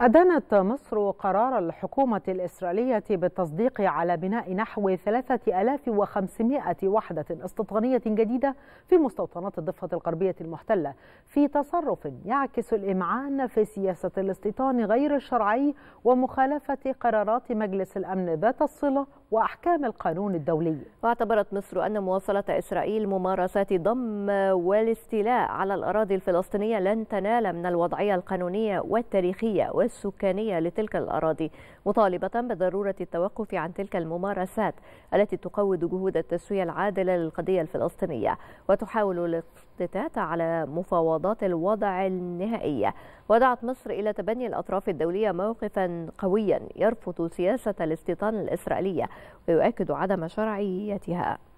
أدانت مصر قرار الحكومة الإسرائيلية بالتصديق على بناء نحو 3500 وحدة استيطانية جديدة في مستوطنات الضفة الغربية المحتلة في تصرف يعكس الإمعان في سياسة الاستيطان غير الشرعي ومخالفة قرارات مجلس الأمن ذات الصلة وأحكام القانون الدولي واعتبرت مصر أن مواصلة إسرائيل ممارسات ضم والاستيلاء على الأراضي الفلسطينية لن تنال من الوضعية القانونية والتاريخية والسكانية السكانية لتلك الأراضي مطالبة بضرورة التوقف عن تلك الممارسات التي تقود جهود التسوية العادلة للقضية الفلسطينية وتحاول الاقتتات على مفاوضات الوضع النهائية ودعت مصر إلى تبني الأطراف الدولية موقفا قويا يرفض سياسة الاستيطان الإسرائيلية ويؤكد عدم شرعيتها